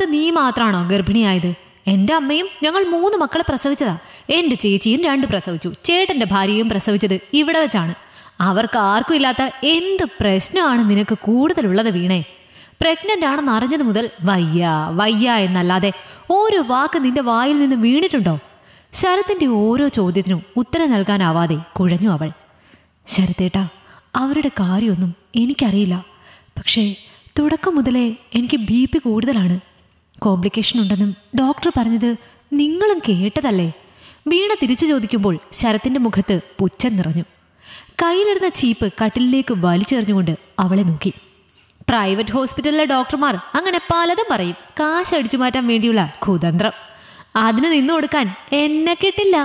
ലോകത്ത് നീ മാത്രമാണോ ഗർഭിണിയായത് എൻ്റെ അമ്മയും ഞങ്ങൾ മൂന്ന് മക്കളെ പ്രസവിച്ചതാ എൻ്റെ ചേച്ചിയും രണ്ട് പ്രസവിച്ചു ചേട്ടൻ്റെ ഭാര്യയും പ്രസവിച്ചത് ഇവിടെ വെച്ചാണ് അവർക്ക് ആർക്കും ഇല്ലാത്ത എന്ത് പ്രശ്നമാണ് നിനക്ക് കൂടുതലുള്ളത് വീണേ പ്രഗ്നന്റ് ആണെന്ന് അറിഞ്ഞത് മുതൽ വയ്യ വയ്യ എന്നല്ലാതെ ഓരോ വാക്ക് നിന്റെ വായിൽ നിന്ന് വീണിട്ടുണ്ടോ ശരത്തിന്റെ ഓരോ ചോദ്യത്തിനും ഉത്തരം നൽകാനാവാതെ കുഴഞ്ഞു അവൾ ശരത്തേട്ടാ അവരുടെ കാര്യമൊന്നും എനിക്കറിയില്ല പക്ഷേ തുടക്കം മുതലേ എനിക്ക് ബി പി കൂടുതലാണ് കോംപ്ലിക്കേഷൻ ഉണ്ടെന്നും ഡോക്ടർ പറഞ്ഞത് നിങ്ങളും കേട്ടതല്ലേ വീണ തിരിച്ചു ചോദിക്കുമ്പോൾ ശരത്തിന്റെ മുഖത്ത് പുച്ഛം നിറഞ്ഞു കയ്യിലിരുന്ന ചീപ്പ് കട്ടിലിലേക്ക് വലിച്ചെറിഞ്ഞുകൊണ്ട് അവളെ നോക്കി പ്രൈവറ്റ് ഹോസ്പിറ്റലിലെ ഡോക്ടർമാർ അങ്ങനെ പലതും പറയും കാശ് അടിച്ചു മാറ്റാൻ വേണ്ടിയുള്ള കുതന്ത്രം അതിന് നിന്നു കൊടുക്കാൻ എന്നെ കിട്ടില്ല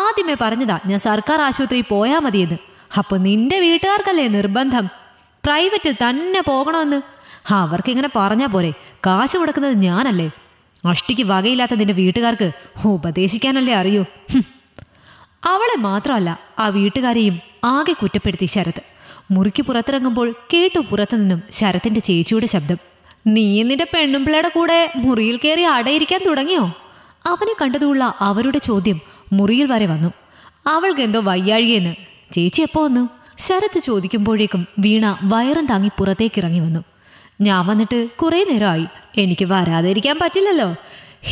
ആദ്യമേ പറഞ്ഞതാ ഞാൻ സർക്കാർ ആശുപത്രിയിൽ പോയാൽ മതിയെന്ന് അപ്പൊ നിന്റെ വീട്ടുകാർക്കല്ലേ നിർബന്ധം പ്രൈവറ്റിൽ തന്നെ പോകണമെന്ന് അവർക്ക് ഇങ്ങനെ പറഞ്ഞാൽ പോരെ കാശ് കൊടുക്കുന്നത് ഞാനല്ലേ അഷ്ടിക്ക് വകയില്ലാത്ത നിന്റെ വീട്ടുകാർക്ക് ഉപദേശിക്കാനല്ലേ അറിയൂ അവളെ മാത്രമല്ല ആ വീട്ടുകാരെയും ആകെ കുറ്റപ്പെടുത്തി ശരത് മുറിക്ക് പുറത്തിറങ്ങുമ്പോൾ കേട്ടു പുറത്തു നിന്നും ശരത്തിന്റെ ചേച്ചിയുടെ ശബ്ദം നീ നിന്റെ പെണ്ണുമ്പിള്ളയുടെ കൂടെ മുറിയിൽ കയറി അടയിരിക്കാൻ തുടങ്ങിയോ അവനെ കണ്ടതുള്ള അവരുടെ ചോദ്യം മുറിയിൽ വരെ വന്നു അവൾക്ക് എന്തോ വയ്യാഴിയെന്ന് ചേച്ചി എപ്പോ വന്നു ശരത്ത് ചോദിക്കുമ്പോഴേക്കും വീണ വയറും താങ്ങി പുറത്തേക്ക് ഇറങ്ങി വന്നു ഞാൻ വന്നിട്ട് കുറേ നേരമായി എനിക്ക് വരാതിരിക്കാൻ പറ്റില്ലല്ലോ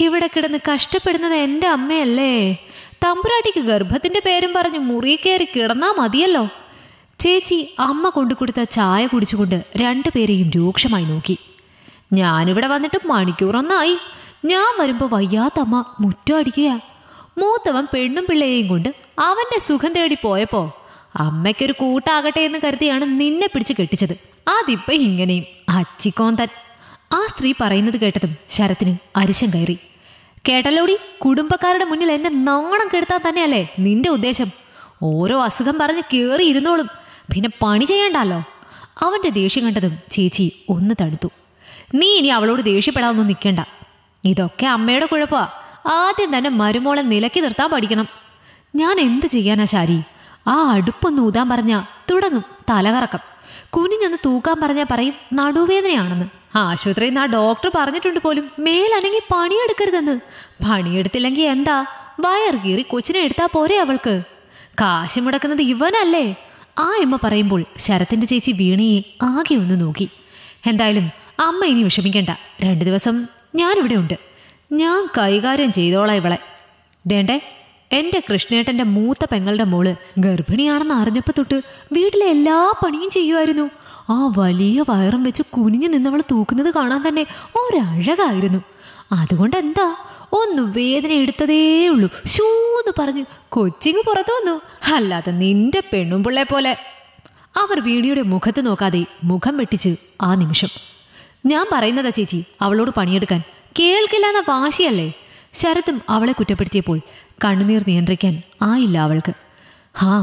ഇവിടെ കിടന്ന് കഷ്ടപ്പെടുന്നത് എൻ്റെ അമ്മയല്ലേ തമ്പുരാട്ടിക്ക് ഗർഭത്തിൻ്റെ പേരും പറഞ്ഞ് മുറി കയറി കിടന്നാൽ മതിയല്ലോ ചേച്ചി അമ്മ കൊണ്ടു കൊടുത്ത ചായ കുടിച്ചുകൊണ്ട് രണ്ടുപേരെയും രൂക്ഷമായി നോക്കി ഞാനിവിടെ വന്നിട്ട് മണിക്കൂറൊന്നായി ഞാൻ വരുമ്പോൾ വയ്യാത്തമ്മ മുറ്റം അടിക്കുക മൂത്തവൻ പെണ്ണും പിള്ളയെയും കൊണ്ട് അവൻ്റെ സുഖം തേടി പോയപ്പോൾ അമ്മയ്ക്കൊരു കൂട്ടാകട്ടെ എന്ന് കരുതിയാണ് നിന്നെ പിടിച്ച് കെട്ടിച്ചത് അതിപ്പോ ഇങ്ങനെയും അച്ചിക്കോന്തൻ ആ സ്ത്രീ പറയുന്നത് കേട്ടതും ശരത്തിന് അരിശം കയറി കേട്ടല്ലോടി കുടുംബക്കാരുടെ മുന്നിൽ എന്നെ നാണം കെടുത്താൻ തന്നെയല്ലേ നിന്റെ ഉദ്ദേശം ഓരോ അസുഖം പറഞ്ഞ് കയറി ഇരുന്നോളും പിന്നെ പണി ചെയ്യണ്ടല്ലോ അവന്റെ ദേഷ്യം കണ്ടതും ചേച്ചി ഒന്ന് തടുത്തു നീ ഇനി അവളോട് ദേഷ്യപ്പെടാനൊന്നും നിൽക്കണ്ട ഇതൊക്കെ അമ്മയുടെ കുഴപ്പമാണ് ആദ്യം തന്നെ മരുമോളെ നിലക്കി നിർത്താൻ പഠിക്കണം ഞാൻ എന്ത് ചെയ്യാനാ ശാരി ആ അടുപ്പൊന്ന് ഊതാൻ പറഞ്ഞാൽ തുടങ്ങും തലകറക്കം കുനിഞ്ഞൊന്ന് തൂക്കാൻ പറഞ്ഞാൽ പറയും നടുവേദനയാണെന്ന് ആശുപത്രിയിൽ നിന്ന് ആ ഡോക്ടർ പറഞ്ഞിട്ടുണ്ട് പോലും മേലനങ്ങി പണിയെടുക്കരുതെന്ന് പണിയെടുത്തില്ലെങ്കിൽ എന്താ വയർ കീറി കൊച്ചിനെ എടുത്താൽ പോരെ അവൾക്ക് കാശ് മുടക്കുന്നത് ഇവനല്ലേ ആ എമ്മ പറയുമ്പോൾ ശരത്തിൻ്റെ ചേച്ചി വീണയെ ആകെ ഒന്ന് നോക്കി എന്തായാലും അമ്മ ഇനി വിഷമിക്കണ്ട രണ്ട് ദിവസം ഞാനിവിടെ ഉണ്ട് ഞാൻ കൈകാര്യം ചെയ്തോളാം ഇവളെ ദേണ്ടേ എന്റെ കൃഷ്ണേട്ടന്റെ മൂത്ത പെങ്ങളുടെ മോള് ഗർഭിണിയാണെന്ന് അറിഞ്ഞപ്പോ തൊട്ട് വീട്ടിലെ എല്ലാ പണിയും ചെയ്യുമായിരുന്നു ആ വലിയ വയറും വെച്ച് കുനിഞ്ഞു നിന്നവൾ തൂക്കുന്നത് കാണാൻ തന്നെ ഒരഴകായിരുന്നു അതുകൊണ്ട് എന്താ ഒന്ന് വേദന എടുത്തതേ ഉള്ളൂ ഷൂന്ന് പറഞ്ഞ് കൊച്ചിങ് പുറത്തു വന്നു അല്ലാതെ നിന്റെ പെണ്ണും പിള്ളെ പോലെ അവർ വീണിയുടെ മുഖത്ത് നോക്കാതെ മുഖം വെട്ടിച്ച് ആ നിമിഷം ഞാൻ പറയുന്നതാ ചേച്ചി അവളോട് പണിയെടുക്കാൻ കേൾക്കില്ല എന്ന വാശിയല്ലേ ശരത്തും അവളെ കുറ്റപ്പെടുത്തിയപ്പോൾ കണ്ണുനീർ നിയന്ത്രിക്കാൻ ആയില്ല അവൾക്ക് ഹാ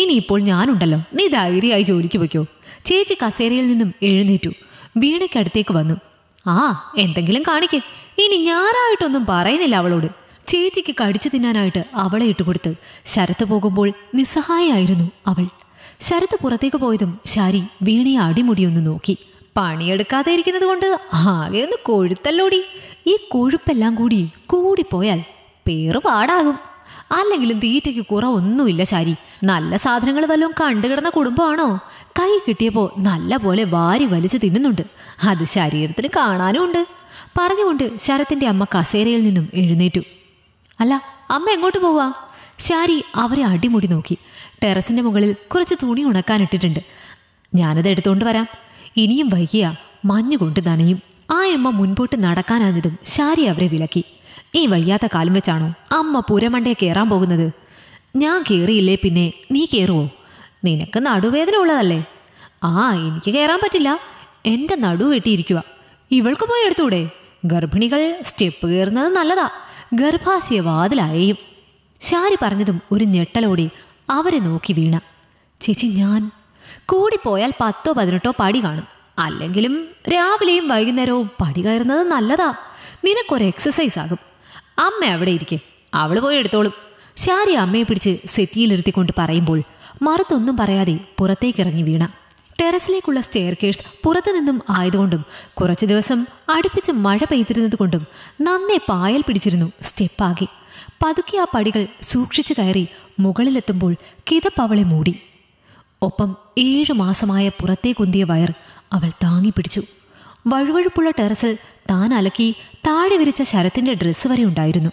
ഇനിയിപ്പോൾ ഞാനുണ്ടല്ലോ നീ ധൈര്യമായി ജോലിക്ക് വയ്ക്കോ ചേച്ചി കസേരയിൽ നിന്നും എഴുന്നേറ്റു വീണയ്ക്കടുത്തേക്ക് വന്നു ആ എന്തെങ്കിലും കാണിക്കെ ഇനി ഞാനായിട്ടൊന്നും പറയുന്നില്ല അവളോട് ചേച്ചിക്ക് കടിച്ചു തിന്നാനായിട്ട് അവളെ ഇട്ടുകൊടുത്ത് ശരത്ത് പോകുമ്പോൾ നിസ്സഹായായിരുന്നു അവൾ ശരത്ത് പുറത്തേക്ക് പോയതും ശാരി വീണയെ അടിമുടിയൊന്ന് നോക്കി പണിയെടുക്കാതെ ഇരിക്കുന്നത് കൊണ്ട് ആകെ ഒന്ന് കൊഴുത്തല്ലോടി ഈ കൊഴുപ്പെല്ലാം കൂടി കൂടിപ്പോയാൽ പേറ് പാടാകും അല്ലെങ്കിലും തീറ്റയ്ക്ക് കുറവൊന്നുമില്ല ശാരി നല്ല സാധനങ്ങൾ വല്ലതും കണ്ടുകിടന്ന കുടുംബമാണോ കൈ കിട്ടിയപ്പോൾ നല്ല പോലെ വാരി വലിച്ചു തിന്നുന്നുണ്ട് അത് ശരീരത്തിന് കാണാനും ഉണ്ട് പറഞ്ഞുകൊണ്ട് ശരത്തിൻ്റെ അമ്മ കസേരയിൽ നിന്നും എഴുന്നേറ്റു അല്ല അമ്മ എങ്ങോട്ട് പോവാ ശാരി അവരെ അടിമുടി നോക്കി ടെറസിൻ്റെ മുകളിൽ കുറച്ച് തുണി ഉണക്കാൻ ഇട്ടിട്ടുണ്ട് ഞാനത് എടുത്തുകൊണ്ട് വരാം ഇനിയും വൈകിയ മഞ്ഞുകൊണ്ട് നനയും ആ അമ്മ മുൻപോട്ട് നടക്കാനാഞ്ഞതും ശാരി അവരെ വിലക്കി ഈ വയ്യാത്ത കാലം വെച്ചാണോ അമ്മ പുരമണ്ടയെ കയറാൻ പോകുന്നത് ഞാൻ കയറിയില്ലേ പിന്നെ നീ കയറുവോ നിനക്ക് നടുവേദന ഉള്ളതല്ലേ ആ എനിക്ക് കയറാൻ പറ്റില്ല എൻ്റെ നടു വെട്ടിയിരിക്കുക ഇവൾക്ക് പോയി എടുത്തൂടെ ഗർഭിണികൾ സ്റ്റെപ്പ് കയറുന്നത് നല്ലതാ ഗർഭാശയ വാതിലായേയും ശാരി പറഞ്ഞതും ഒരു ഞെട്ടലോടെ അവരെ നോക്കി വീണ ചേച്ചി ഞാൻ കൂടിപ്പോയാൽ പത്തോ പതിനെട്ടോ പടി കാണും അല്ലെങ്കിലും രാവിലെയും വൈകുന്നേരവും പടി കയറുന്നത് നല്ലതാ നിനക്കൊരു എക്സസൈസ് ആകും അമ്മ അവിടെ ഇരിക്കെ അവൾ പോയി എടുത്തോളും ശാരി അമ്മയെ പിടിച്ച് സെറ്റിയിലിരുത്തിക്കൊണ്ട് പറയുമ്പോൾ മറുത്തൊന്നും പറയാതെ പുറത്തേക്ക് ഇറങ്ങി വീണ ടെറസിലേക്കുള്ള സ്റ്റെയർ കേഴ്സ് പുറത്തു നിന്നും ആയതുകൊണ്ടും കുറച്ച് ദിവസം അടുപ്പിച്ച് മഴ പെയ്തിരുന്നത് കൊണ്ടും നന്നേ പായൽ പിടിച്ചിരുന്നു സ്റ്റെപ്പാകെ പതുക്കെ ആ പടികൾ സൂക്ഷിച്ചു കയറി മുകളിലെത്തുമ്പോൾ കിതപ്പവളെ മൂടി ഒപ്പം ഏഴ് മാസമായ പുറത്തേ കുന്തിയ വയർ അവൾ താങ്ങിപ്പിടിച്ചു വഴുവഴുപ്പുള്ള ടെറസിൽ താൻ അലക്കി താഴെ വിരിച്ച ശരത്തിൻ്റെ ഡ്രസ്സ് വരെ ഉണ്ടായിരുന്നു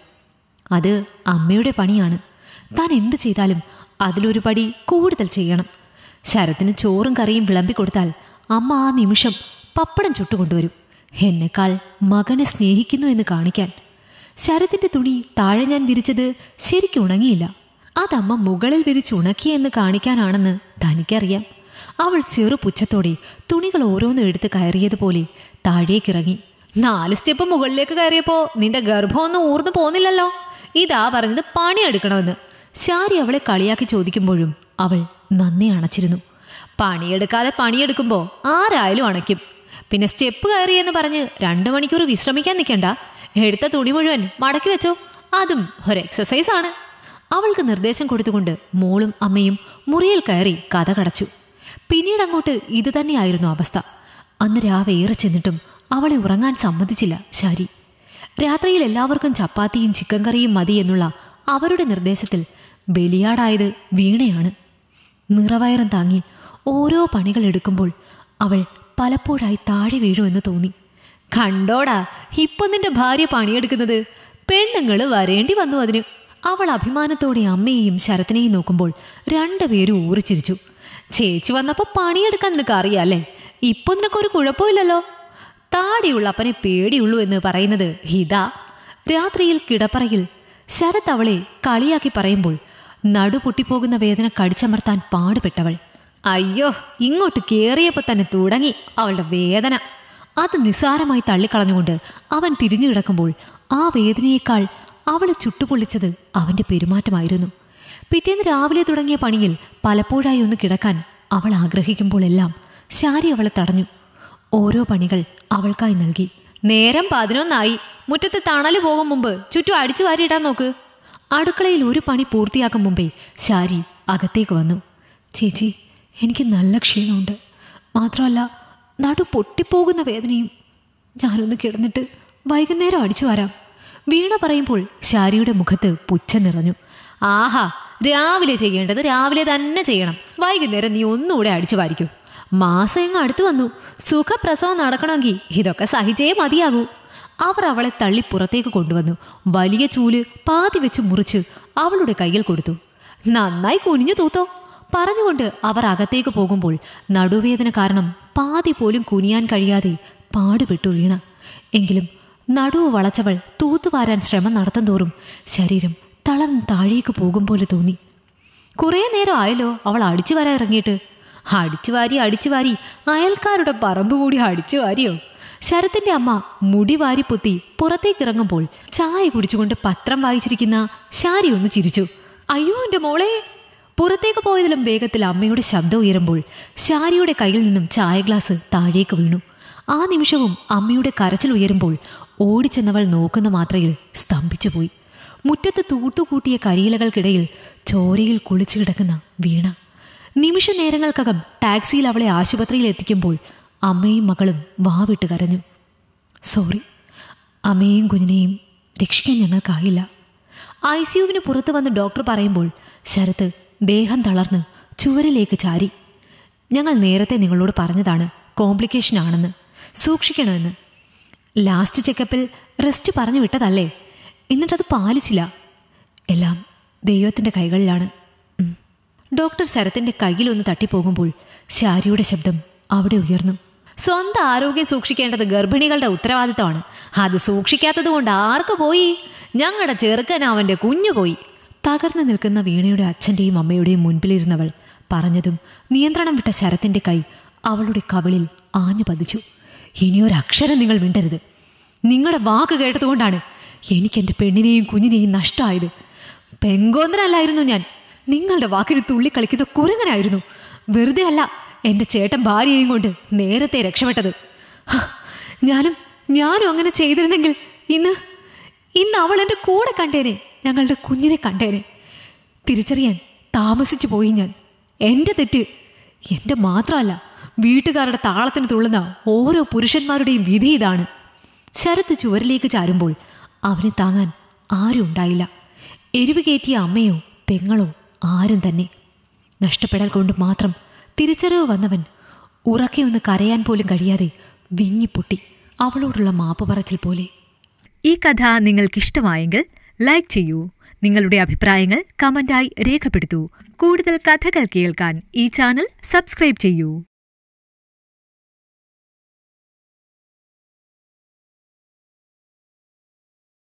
അത് അമ്മയുടെ പണിയാണ് താൻ എന്തു ചെയ്താലും അതിലൊരു പടി കൂടുതൽ ചെയ്യണം ശരത്തിന് ചോറും കറിയും വിളമ്പിക്കൊടുത്താൽ അമ്മ ആ നിമിഷം പപ്പടം ചുട്ടുകൊണ്ടുവരും എന്നെക്കാൾ മകനെ സ്നേഹിക്കുന്നു എന്ന് കാണിക്കാൻ ശരത്തിൻ്റെ തുണി താഴെ ഞാൻ വിരിച്ചത് ശരിക്കും ഉണങ്ങിയില്ല അതമ്മ മുകളിൽ ഉണക്കിയെന്ന് കാണിക്കാനാണെന്ന് തനിക്കറിയാം അവൾ ചെറു പുച്ഛത്തോടെ തുണികൾ ഓരോന്നും എടുത്ത് കയറിയതുപോലെ താഴേക്കിറങ്ങി നാല് സ്റ്റെപ്പ് മുകളിലേക്ക് കയറിയപ്പോൾ നിന്റെ ഗർഭമൊന്നും ഊർന്നു പോന്നില്ലല്ലോ ഇതാ പറഞ്ഞത് പണിയെടുക്കണമെന്ന് ശാരി അവളെ കളിയാക്കി ചോദിക്കുമ്പോഴും അവൾ നന്ദി അണച്ചിരുന്നു പണിയെടുക്കാതെ പണിയെടുക്കുമ്പോൾ ആരായാലും അണയ്ക്കും പിന്നെ സ്റ്റെപ്പ് കയറിയെന്ന് പറഞ്ഞ് രണ്ട് മണിക്കൂർ വിശ്രമിക്കാൻ നിൽക്കണ്ട എടുത്ത തുണി മുഴുവൻ മടക്കി വെച്ചോ അതും ഒരു എക്സസൈസാണ് അവൾക്ക് നിർദ്ദേശം കൊടുത്തുകൊണ്ട് മോളും അമ്മയും മുറിയിൽ കയറി കഥ കടച്ചു പിന്നീട് അങ്ങോട്ട് ഇത് തന്നെയായിരുന്നു അവസ്ഥ അന്ന് രാവിലെ ഏറെ ചെന്നിട്ടും അവളെ ഉറങ്ങാൻ സമ്മതിച്ചില്ല ശാരി രാത്രിയിൽ എല്ലാവർക്കും ചപ്പാത്തിയും ചിക്കൻ കറിയും മതി എന്നുള്ള അവരുടെ നിർദ്ദേശത്തിൽ ബലിയാടായത് വീണയാണ് നിറവയറം താങ്ങി ഓരോ പണികൾ എടുക്കുമ്പോൾ അവൾ പലപ്പോഴായി താഴെ വീഴുമെന്ന് തോന്നി കണ്ടോടാ ഇപ്പൊ നിന്റെ ഭാര്യ പണിയെടുക്കുന്നത് പെണ്ണുങ്ങൾ വരേണ്ടി വന്നു അതിന് അവൾ അഭിമാനത്തോടെ അമ്മയെയും ശരത്തിനെയും നോക്കുമ്പോൾ രണ്ടുപേരും ഊറിച്ചിരിച്ചു ചേച്ചി വന്നപ്പോൾ പണിയെടുക്കാൻ നിനക്ക് അറിയാല്ലേ ഇപ്പൊ നിനക്കൊരു കുഴപ്പമില്ലല്ലോ താടിയുള്ള അപ്പനെ പേടിയുള്ളൂ എന്ന് പറയുന്നത് ഹിത രാത്രിയിൽ കിടപ്പറയിൽ ശരത് അവളെ കളിയാക്കി പറയുമ്പോൾ നടുപൊട്ടിപ്പോകുന്ന വേദന കടിച്ചമർത്താൻ പാടുപെട്ടവൾ അയ്യോ ഇങ്ങോട്ട് കയറിയപ്പോൾ തന്നെ തുടങ്ങി അവളുടെ വേദന അത് നിസ്സാരമായി തള്ളിക്കളഞ്ഞുകൊണ്ട് അവൻ തിരിഞ്ഞു കിടക്കുമ്പോൾ ആ വേദനയേക്കാൾ അവളെ ചുട്ടുപൊള്ളിച്ചത് അവന്റെ പെരുമാറ്റമായിരുന്നു പിറ്റേന്ന് രാവിലെ തുടങ്ങിയ പണിയിൽ പലപ്പോഴായി ഒന്ന് കിടക്കാൻ അവൾ ആഗ്രഹിക്കുമ്പോഴെല്ലാം ശാരി അവളെ തടഞ്ഞു ഓരോ പണികൾ അവൾക്കായി നൽകി നേരം പതിനൊന്നായി മുറ്റത്ത് തണല് പോകും മുമ്പ് ചുറ്റും അടിച്ചു വാരിയിടാൻ നോക്ക് അടുക്കളയിൽ ഒരു പണി പൂർത്തിയാക്കും മുമ്പേ ശാരി അകത്തേക്ക് വന്നു ചേച്ചി എനിക്ക് നല്ല ക്ഷീണമുണ്ട് മാത്രമല്ല നടു പൊട്ടിപ്പോകുന്ന വേദനയും ഞാനൊന്ന് കിടന്നിട്ട് വൈകുന്നേരം അടിച്ചു വരാം വീണ പറയുമ്പോൾ ശാരിയുടെ മുഖത്ത് പുച്ഛം നിറഞ്ഞു ആഹാ രാവിലെ ചെയ്യേണ്ടത് രാവിലെ തന്നെ ചെയ്യണം വൈകുന്നേരം നീ ഒന്നുകൂടെ അടിച്ചു വാരിക്കും മാസം അടുത്തു വന്നു സുഖപ്രസവം നടക്കണമെങ്കിൽ ഇതൊക്കെ സഹിച്ചേ മതിയാകൂ അവർ അവളെ തള്ളി പുറത്തേക്ക് കൊണ്ടുവന്നു വലിയ ചൂല് പാതി വെച്ച് മുറിച്ച് അവളുടെ കയ്യിൽ കൊടുത്തു നന്നായി കുനിഞ്ഞു തൂത്തോ പറഞ്ഞുകൊണ്ട് അവർ അകത്തേക്ക് പോകുമ്പോൾ നടുവേദന കാരണം പാതി പോലും കുനിയാൻ കഴിയാതെ പാടുപെട്ടു വീണ എങ്കിലും നടുവ് വളച്ചവൾ തൂത്തുവാരാൻ ശ്രമം നടത്തും തോറും ശരീരം തളർന്ന് താഴേക്ക് പോകും പോലെ തോന്നി കുറേ നേരം ആയല്ലോ അവൾ അടിച്ചു വരാൻ ഇറങ്ങിയിട്ട് അടിച്ചു വാരി അടിച്ചു വാരി അയൽക്കാരുടെ പറമ്പ് കൂടി അടിച്ചു വാരിയോ ശരത്തിന്റെ അമ്മ മുടി വാരി പൊത്തി പുറത്തേക്ക് ഇറങ്ങുമ്പോൾ ചായ കുടിച്ചുകൊണ്ട് പത്രം വായിച്ചിരിക്കുന്ന ശാരി ഒന്ന് ചിരിച്ചു അയ്യോ എൻ്റെ മോളെ പുറത്തേക്ക് പോയതിലും വേഗത്തിൽ അമ്മയുടെ ശബ്ദം ഉയരുമ്പോൾ ശാരിയുടെ കയ്യിൽ നിന്നും ചായ ഗ്ലാസ് താഴേക്ക് വീണു ആ നിമിഷവും അമ്മയുടെ കരച്ചിൽ ഉയരുമ്പോൾ ഓടിച്ചെന്നവൾ നോക്കുന്ന മാത്രയിൽ സ്തംഭിച്ചുപോയി മുറ്റത്ത് തൂത്തുകൂട്ടിയ കരിയിലകൾക്കിടയിൽ ചോരയിൽ കുളിച്ചു കിടക്കുന്ന വീണ നിമിഷ നേരങ്ങൾക്കകം ടാക്സിയിൽ അവളെ ആശുപത്രിയിൽ എത്തിക്കുമ്പോൾ അമ്മയും മകളും വാവിട്ട് കരഞ്ഞു സോറി അമ്മയും കുഞ്ഞിനെയും രക്ഷിക്കാൻ ഞങ്ങൾക്കായില്ല ഐ സിയുവിന് പുറത്തു വന്ന് ഡോക്ടർ പറയുമ്പോൾ ശരത്ത് ദേഹം തളർന്ന് ചുവരിലേക്ക് ചാരി ഞങ്ങൾ നേരത്തെ നിങ്ങളോട് പറഞ്ഞതാണ് കോംപ്ലിക്കേഷൻ ആണെന്ന് സൂക്ഷിക്കണമെന്ന് ലാസ്റ്റ് ചെക്കപ്പിൽ റെസ്റ്റ് പറഞ്ഞു വിട്ടതല്ലേ എന്നിട്ടത് പാലിച്ചില്ല എല്ലാം ദൈവത്തിൻ്റെ കൈകളിലാണ് ഡോക്ടർ ശരത്തിൻ്റെ കയ്യിലൊന്ന് തട്ടിപ്പോകുമ്പോൾ ശാരിയുടെ ശബ്ദം അവിടെ ഉയർന്നു സ്വന്തം ആരോഗ്യം സൂക്ഷിക്കേണ്ടത് ഗർഭിണികളുടെ ഉത്തരവാദിത്തമാണ് അത് സൂക്ഷിക്കാത്തത് കൊണ്ട് ആർക്ക് പോയി ഞങ്ങളുടെ ചെറുക്കൻ അവൻ്റെ കുഞ്ഞു പോയി തകർന്നു നിൽക്കുന്ന വീണയുടെ അച്ഛൻ്റെയും അമ്മയുടെയും മുൻപിലിരുന്നവൾ പറഞ്ഞതും നിയന്ത്രണം വിട്ട ശരത്തിൻ്റെ കൈ അവളുടെ കവിളിൽ ആഞ്ഞു പതിച്ചു ഇനിയൊരക്ഷരം നിങ്ങൾ മിണ്ടരുത് നിങ്ങളുടെ വാക്ക് കേട്ടതുകൊണ്ടാണ് എനിക്ക് എൻ്റെ പെണ്ണിനെയും കുഞ്ഞിനെയും നഷ്ടമായത് പെങ്കോന്തനല്ലായിരുന്നു ഞാൻ നിങ്ങളുടെ വാക്കിന് തുള്ളിക്കളിക്കുന്ന കുരങ്ങനായിരുന്നു വെറുതെ അല്ല എൻ്റെ ചേട്ടൻ ഭാര്യയെയും കൊണ്ട് നേരത്തെ രക്ഷപ്പെട്ടത് ഞാനും ഞാനും അങ്ങനെ ചെയ്തിരുന്നെങ്കിൽ ഇന്ന് ഇന്ന് അവൾ എൻ്റെ കൂടെ കണ്ടേനെ ഞങ്ങളുടെ കുഞ്ഞിനെ കണ്ടേനെ തിരിച്ചറിയാൻ താമസിച്ചു പോയി ഞാൻ എൻ്റെ തെറ്റ് എൻ്റെ മാത്രമല്ല വീട്ടുകാരുടെ താളത്തിന് തുള്ളുന്ന ഓരോ പുരുഷന്മാരുടെയും വിധി ഇതാണ് ശരത്ത് ചുവരിലേക്ക് ചാരുമ്പോൾ അവനെ താങ്ങാൻ ആരും ഉണ്ടായില്ല എരിവ് കയറ്റിയ അമ്മയോ പെങ്ങളോ ആരും തന്നെ നഷ്ടപ്പെടാൻ കൊണ്ട് മാത്രം തിരിച്ചറിവ് വന്നവൻ ഉറക്കെ ഒന്ന് കരയാൻ പോലും കഴിയാതെ വിങ്ങിപ്പൊട്ടി അവളോടുള്ള മാപ്പ് പറച്ചിൽ പോലെ ഈ കഥ നിങ്ങൾക്കിഷ്ടമായെങ്കിൽ ലൈക്ക് ചെയ്യൂ നിങ്ങളുടെ അഭിപ്രായങ്ങൾ കമന്റായി രേഖപ്പെടുത്തൂ കൂടുതൽ കഥകൾ കേൾക്കാൻ ഈ ചാനൽ സബ്സ്ക്രൈബ് ചെയ്യൂ